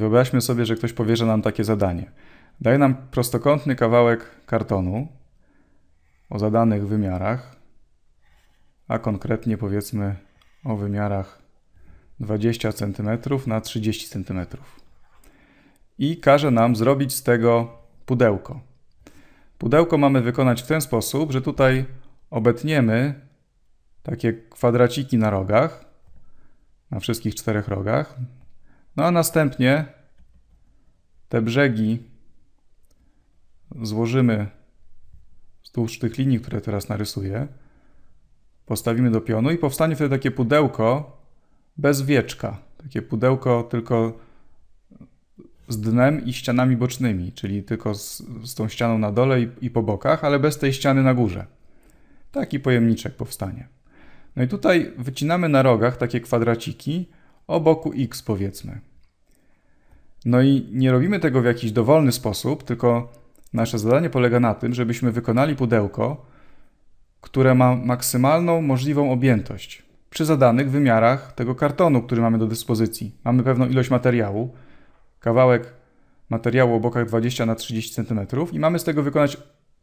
Wyobraźmy sobie, że ktoś powierza nam takie zadanie. Daje nam prostokątny kawałek kartonu o zadanych wymiarach, a konkretnie powiedzmy o wymiarach 20 cm na 30 cm. I każe nam zrobić z tego pudełko. Pudełko mamy wykonać w ten sposób, że tutaj obetniemy takie kwadraciki na rogach, na wszystkich czterech rogach, no a następnie te brzegi złożymy wzdłuż tych linii, które teraz narysuję. Postawimy do pionu i powstanie wtedy takie pudełko bez wieczka. Takie pudełko tylko z dnem i ścianami bocznymi, czyli tylko z, z tą ścianą na dole i, i po bokach, ale bez tej ściany na górze. Taki pojemniczek powstanie. No i tutaj wycinamy na rogach takie kwadraciki o boku x powiedzmy. No i nie robimy tego w jakiś dowolny sposób, tylko nasze zadanie polega na tym, żebyśmy wykonali pudełko, które ma maksymalną możliwą objętość przy zadanych wymiarach tego kartonu, który mamy do dyspozycji. Mamy pewną ilość materiału, kawałek materiału o bokach 20 na 30 cm i mamy z tego wykonać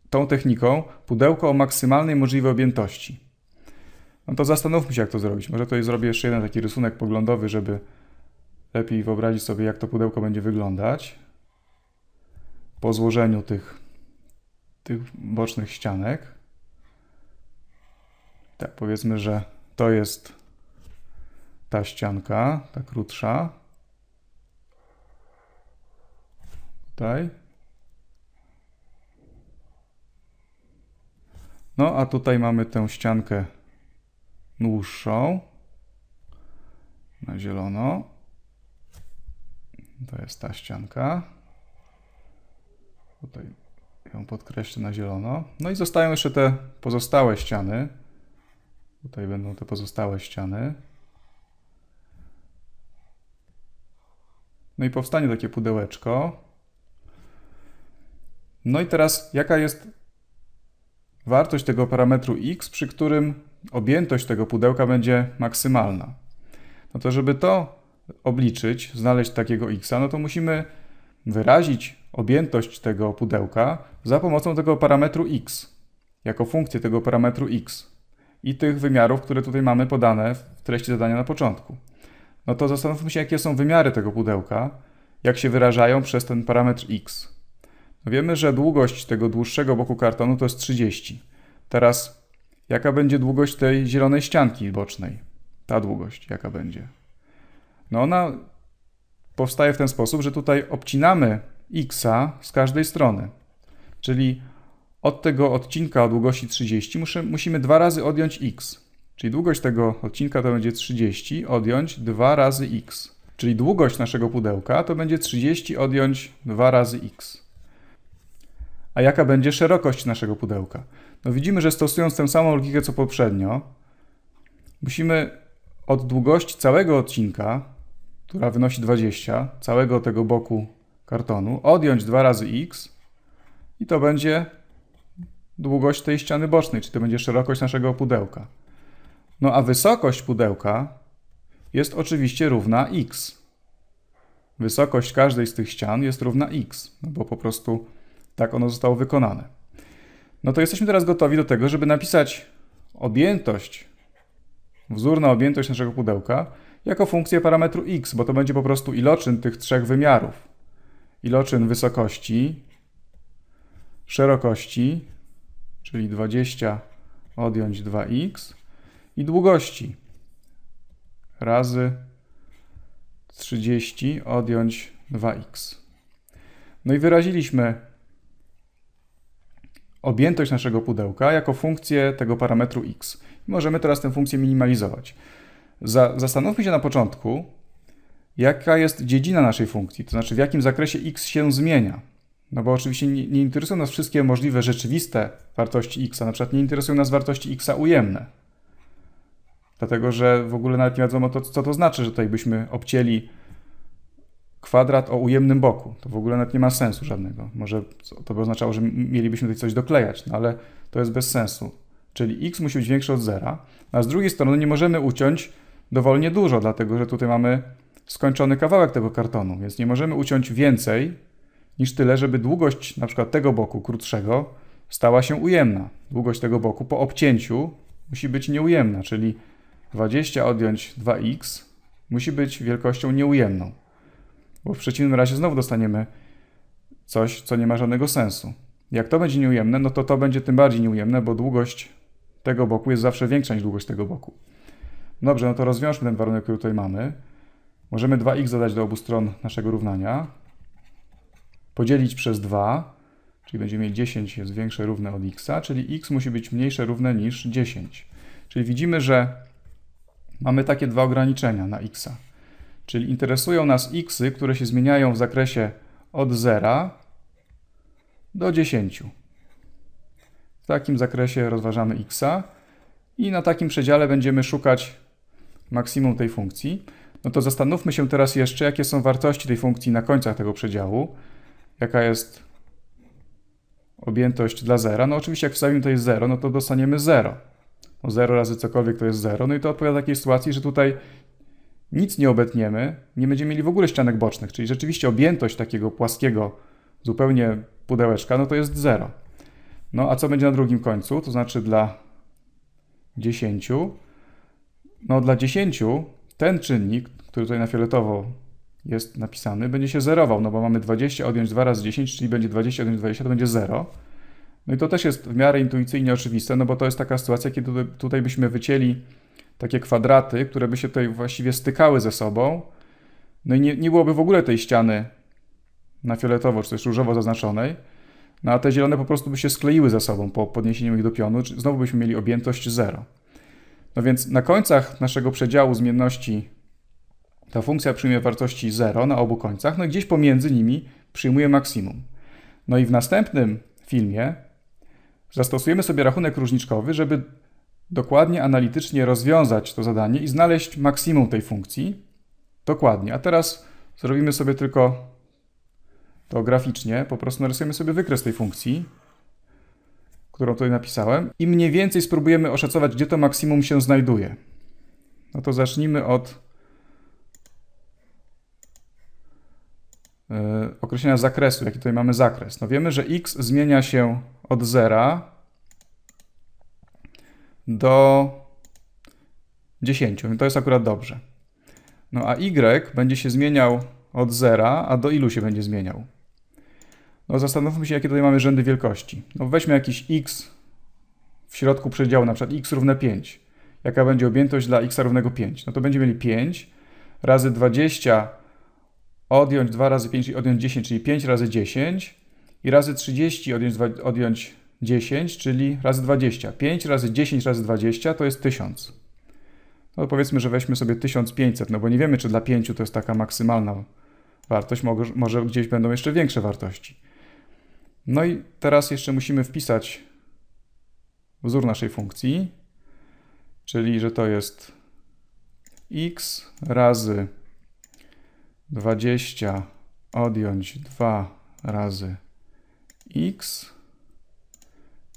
tą techniką pudełko o maksymalnej możliwej objętości. No to zastanówmy się, jak to zrobić. Może to i zrobię jeszcze jeden taki rysunek poglądowy, żeby lepiej wyobrazić sobie, jak to pudełko będzie wyglądać po złożeniu tych, tych bocznych ścianek. Tak, powiedzmy, że to jest ta ścianka, ta krótsza. Tutaj. No, a tutaj mamy tę ściankę dłuższą na zielono. To jest ta ścianka. Tutaj ją podkreślę na zielono. No i zostają jeszcze te pozostałe ściany. Tutaj będą te pozostałe ściany. No i powstanie takie pudełeczko. No i teraz jaka jest wartość tego parametru x, przy którym objętość tego pudełka będzie maksymalna. No to żeby to obliczyć, znaleźć takiego x, no to musimy wyrazić objętość tego pudełka za pomocą tego parametru x, jako funkcję tego parametru x i tych wymiarów, które tutaj mamy podane w treści zadania na początku. No to zastanówmy się, jakie są wymiary tego pudełka, jak się wyrażają przez ten parametr x. No wiemy, że długość tego dłuższego boku kartonu to jest 30. Teraz jaka będzie długość tej zielonej ścianki bocznej? Ta długość, jaka będzie? No ona powstaje w ten sposób, że tutaj obcinamy x z każdej strony. Czyli od tego odcinka o długości 30 musimy dwa razy odjąć x. Czyli długość tego odcinka to będzie 30, odjąć 2 razy x. Czyli długość naszego pudełka to będzie 30 odjąć 2 razy x. A jaka będzie szerokość naszego pudełka? No widzimy, że stosując tę samą logikę co poprzednio, musimy od długości całego odcinka która wynosi 20, całego tego boku kartonu, odjąć 2 razy x i to będzie długość tej ściany bocznej, czyli to będzie szerokość naszego pudełka. No a wysokość pudełka jest oczywiście równa x. Wysokość każdej z tych ścian jest równa x, no bo po prostu tak ono zostało wykonane. No to jesteśmy teraz gotowi do tego, żeby napisać objętość wzór na objętość naszego pudełka, jako funkcję parametru x, bo to będzie po prostu iloczyn tych trzech wymiarów. Iloczyn wysokości, szerokości, czyli 20 odjąć 2x i długości razy 30 odjąć 2x. No i wyraziliśmy objętość naszego pudełka jako funkcję tego parametru x. Możemy teraz tę funkcję minimalizować. zastanówmy się na początku, jaka jest dziedzina naszej funkcji, to znaczy w jakim zakresie x się zmienia. No bo oczywiście nie, nie interesują nas wszystkie możliwe rzeczywiste wartości x, na przykład nie interesują nas wartości x ujemne. Dlatego, że w ogóle nawet nie wiadomo, to, co to znaczy, że tutaj byśmy obcięli kwadrat o ujemnym boku. To w ogóle nawet nie ma sensu żadnego. Może to by oznaczało, że mielibyśmy tutaj coś doklejać, no ale to jest bez sensu czyli x musi być większe od zera, a z drugiej strony nie możemy uciąć dowolnie dużo, dlatego że tutaj mamy skończony kawałek tego kartonu, więc nie możemy uciąć więcej niż tyle, żeby długość na przykład tego boku krótszego stała się ujemna. Długość tego boku po obcięciu musi być nieujemna, czyli 20 odjąć 2x musi być wielkością nieujemną, bo w przeciwnym razie znowu dostaniemy coś, co nie ma żadnego sensu. Jak to będzie nieujemne, no to to będzie tym bardziej nieujemne, bo długość tego boku jest zawsze większa niż długość tego boku. Dobrze, no to rozwiążmy ten warunek, który tutaj mamy. Możemy 2x zadać do obu stron naszego równania, podzielić przez 2, czyli będziemy mieli 10 jest większe równe od x, czyli x musi być mniejsze równe niż 10. Czyli widzimy, że mamy takie dwa ograniczenia na x. Czyli interesują nas xy, które się zmieniają w zakresie od 0 do 10. W takim zakresie rozważamy x i na takim przedziale będziemy szukać maksimum tej funkcji. No to zastanówmy się teraz jeszcze, jakie są wartości tej funkcji na końcach tego przedziału. Jaka jest objętość dla zera. No oczywiście jak wstawimy tutaj 0, no to dostaniemy 0. No 0 razy cokolwiek to jest 0. No i to odpowiada takiej sytuacji, że tutaj nic nie obetniemy, nie będziemy mieli w ogóle ścianek bocznych, czyli rzeczywiście objętość takiego płaskiego zupełnie pudełeczka, no to jest 0. No a co będzie na drugim końcu? To znaczy dla 10. No dla 10 ten czynnik, który tutaj na fioletowo jest napisany, będzie się zerował, no bo mamy 20 odjąć 2 razy 10, czyli będzie 20 odjąć 20, to będzie 0. No i to też jest w miarę intuicyjnie oczywiste, no bo to jest taka sytuacja, kiedy tutaj byśmy wycięli takie kwadraty, które by się tutaj właściwie stykały ze sobą, no i nie, nie byłoby w ogóle tej ściany na fioletowo, czy też różowo zaznaczonej, no a te zielone po prostu by się skleiły ze sobą po podniesieniu ich do pionu, znowu byśmy mieli objętość 0. No więc na końcach naszego przedziału zmienności ta funkcja przyjmie wartości 0 na obu końcach, no i gdzieś pomiędzy nimi przyjmuje maksimum. No i w następnym filmie zastosujemy sobie rachunek różniczkowy, żeby dokładnie analitycznie rozwiązać to zadanie i znaleźć maksimum tej funkcji. Dokładnie. A teraz zrobimy sobie tylko to graficznie po prostu narysujemy sobie wykres tej funkcji, którą tutaj napisałem i mniej więcej spróbujemy oszacować, gdzie to maksimum się znajduje. No to zacznijmy od e, określenia zakresu, jaki tutaj mamy zakres. No wiemy, że x zmienia się od 0 do 10, więc to jest akurat dobrze. No a y będzie się zmieniał od 0, a do ilu się będzie zmieniał? No zastanówmy się, jakie tutaj mamy rzędy wielkości. No weźmy jakiś x w środku przedziału, na przykład x równe 5. Jaka będzie objętość dla x równego 5? No to będziemy mieli 5 razy 20, odjąć 2 razy 5, odjąć 10, czyli 5 razy 10 i razy 30, odjąć, 2, odjąć 10, czyli razy 20. 5 razy 10 razy 20 to jest 1000. No powiedzmy, że weźmy sobie 1500, no bo nie wiemy, czy dla 5 to jest taka maksymalna wartość, może gdzieś będą jeszcze większe wartości. No i teraz jeszcze musimy wpisać wzór naszej funkcji, czyli że to jest x razy 20 odjąć 2 razy x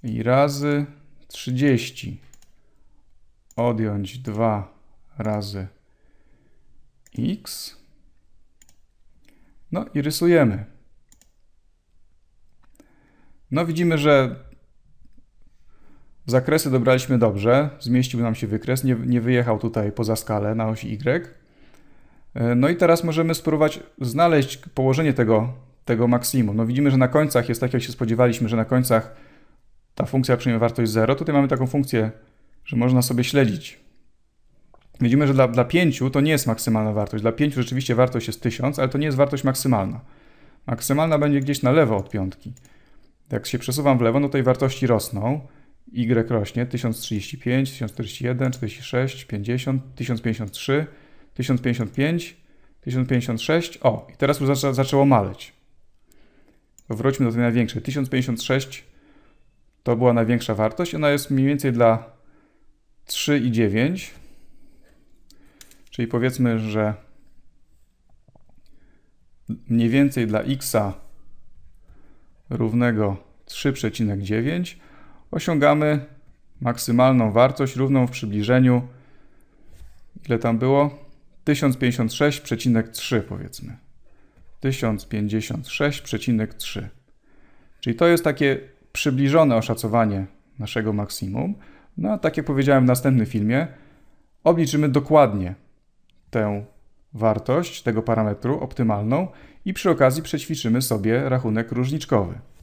i razy 30 odjąć 2 razy x. No i rysujemy. No widzimy, że zakresy dobraliśmy dobrze, zmieścił nam się wykres, nie, nie wyjechał tutaj poza skalę na osi Y. No i teraz możemy spróbować znaleźć położenie tego, tego maksimum. No widzimy, że na końcach jest tak, jak się spodziewaliśmy, że na końcach ta funkcja przyjmie wartość 0. Tutaj mamy taką funkcję, że można sobie śledzić. Widzimy, że dla, dla 5 to nie jest maksymalna wartość. Dla 5 rzeczywiście wartość jest 1000, ale to nie jest wartość maksymalna. Maksymalna będzie gdzieś na lewo od piątki. Jak się przesuwam w lewo, no to tej wartości rosną. Y rośnie 1035, 1041, 46, 50, 1053, 1055, 1056. O, i teraz już zaczę zaczęło maleć. To wróćmy do tej największej. 1056 to była największa wartość. Ona jest mniej więcej dla 3,9. Czyli powiedzmy, że mniej więcej dla xa równego 3,9 osiągamy maksymalną wartość równą w przybliżeniu ile tam było? 1056,3 powiedzmy. 1056,3. Czyli to jest takie przybliżone oszacowanie naszego maksimum. No a tak jak powiedziałem w następnym filmie, obliczymy dokładnie tę wartość tego parametru optymalną i przy okazji przećwiczymy sobie rachunek różniczkowy.